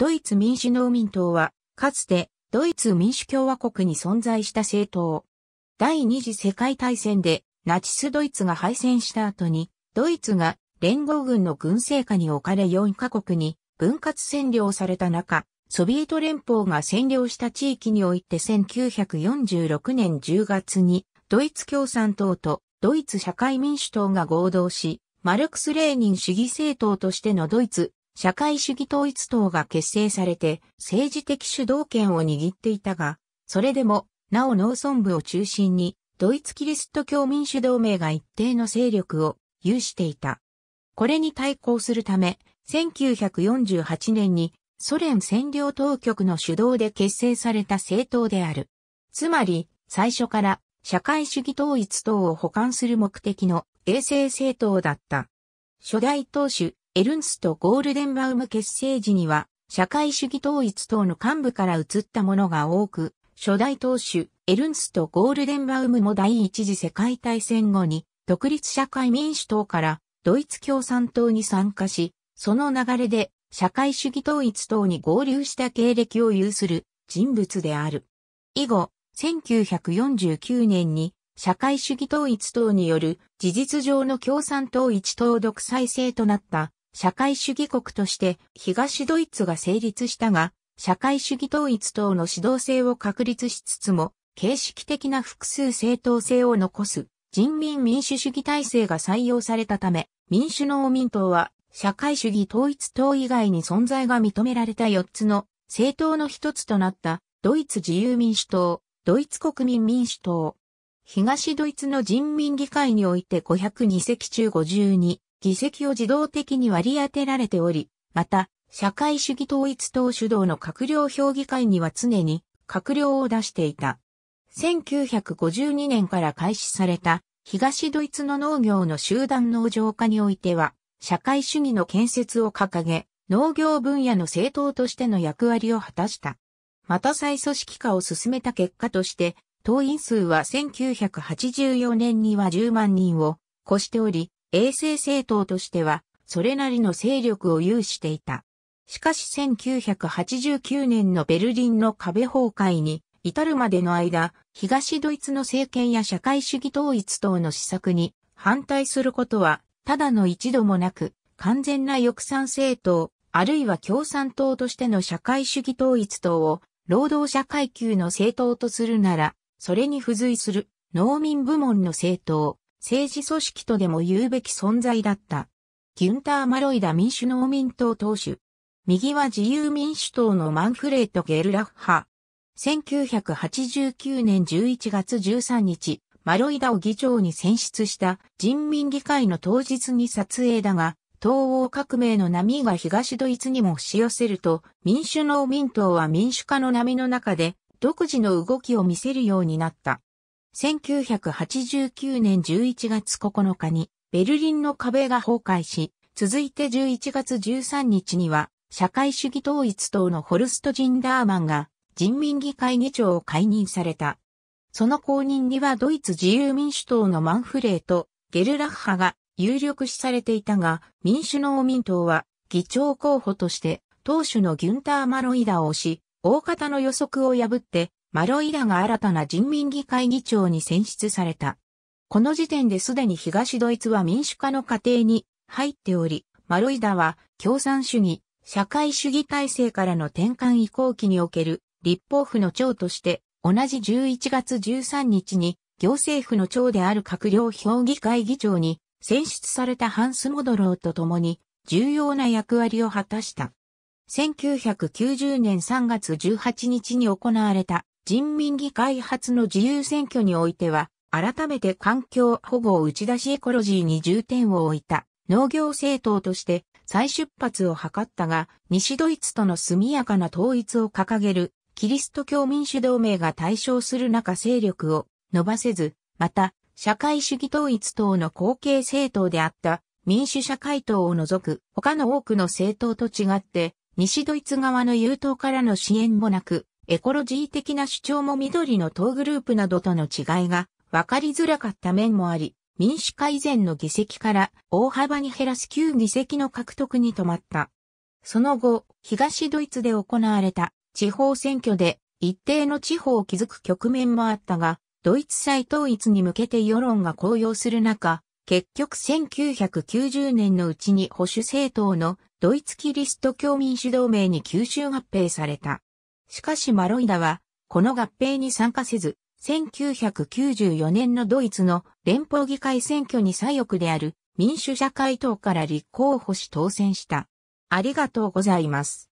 ドイツ民主農民党は、かつてドイツ民主共和国に存在した政党。第二次世界大戦でナチスドイツが敗戦した後に、ドイツが連合軍の軍政下に置かれ4カ国に分割占領された中、ソビエト連邦が占領した地域において1946年10月にドイツ共産党とドイツ社会民主党が合同し、マルクス・レーニン主義政党としてのドイツ社会主義統一党が結成されて政治的主導権を握っていたが、それでも、なお農村部を中心に、ドイツキリスト教民主同盟が一定の勢力を有していた。これに対抗するため、1948年にソ連占領当局の主導で結成された政党である。つまり、最初から社会主義統一党を補完する目的の衛星政党だった。初代党首、エルンスト・ゴールデンバウム結成時には、社会主義統一党の幹部から移ったものが多く、初代党首、エルンスト・ゴールデンバウムも第一次世界大戦後に、独立社会民主党からドイツ共産党に参加し、その流れで社会主義統一党に合流した経歴を有する人物である。以後、1949年に社会主義統一党による事実上の共産党一党独裁制となった社会主義国として東ドイツが成立したが、社会主義統一等の指導性を確立しつつも、形式的な複数正当性を残す人民民主主義体制が採用されたため、民主農民党は社会主義統一党以外に存在が認められた4つの政党の一つとなったドイツ自由民主党、ドイツ国民民主党、東ドイツの人民議会において502席中52議席を自動的に割り当てられており、また、社会主義統一党主導の閣僚評議会には常に閣僚を出していた。1952年から開始された東ドイツの農業の集団農場化においては、社会主義の建設を掲げ、農業分野の政党としての役割を果たした。また再組織化を進めた結果として、党員数は1984年には10万人を超しており、衛星政党としては、それなりの勢力を有していた。しかし1989年のベルリンの壁崩壊に至るまでの間、東ドイツの政権や社会主義統一等の施策に反対することは、ただの一度もなく、完全な翼賛政党、あるいは共産党としての社会主義統一党を、労働者階級の政党とするなら、それに付随する農民部門の政党、政治組織とでも言うべき存在だった。ギュンター・マロイダ民主農民党党首。右は自由民主党のマンフレート・ゲルラッハ。1989年11月13日、マロイダを議長に選出した人民議会の当日に撮影だが、東欧革命の波が東ドイツにも押し寄せると、民主農民党は民主化の波の中で独自の動きを見せるようになった。1989年11月9日にベルリンの壁が崩壊し、続いて11月13日には社会主義統一党のホルスト・ジンダーマンが人民議会議長を解任された。その後任にはドイツ自由民主党のマンフレーとゲルラッハが有力視されていたが、民主農民党は議長候補として党首のギュンター・マロイダを推し、大方の予測を破ってマロイラが新たな人民議会議長に選出された。この時点ですでに東ドイツは民主化の過程に入っており、マロイダは共産主義、社会主義体制からの転換移行期における立法府の長として同じ11月13日に行政府の長である閣僚評議会議長に選出されたハンス・モドローと共に重要な役割を果たした。1990年3月18日に行われた人民議会発の自由選挙においては、改めて環境保護を打ち出しエコロジーに重点を置いた農業政党として再出発を図ったが、西ドイツとの速やかな統一を掲げるキリスト教民主同盟が対象する中勢力を伸ばせず、また、社会主義統一党の後継政党であった民主社会党を除く他の多くの政党と違って、西ドイツ側の優等からの支援もなく、エコロジー的な主張も緑の党グループなどとの違いが分かりづらかった面もあり、民主化以前の議席から大幅に減らす旧議席の獲得に止まった。その後、東ドイツで行われた地方選挙で一定の地方を築く局面もあったが、ドイツ再統一に向けて世論が高揚する中、結局1990年のうちに保守政党のドイツキリスト教民主同盟に吸収合併された。しかしマロイダは、この合併に参加せず、1994年のドイツの連邦議会選挙に左翼である民主社会党から立候補し当選した。ありがとうございます。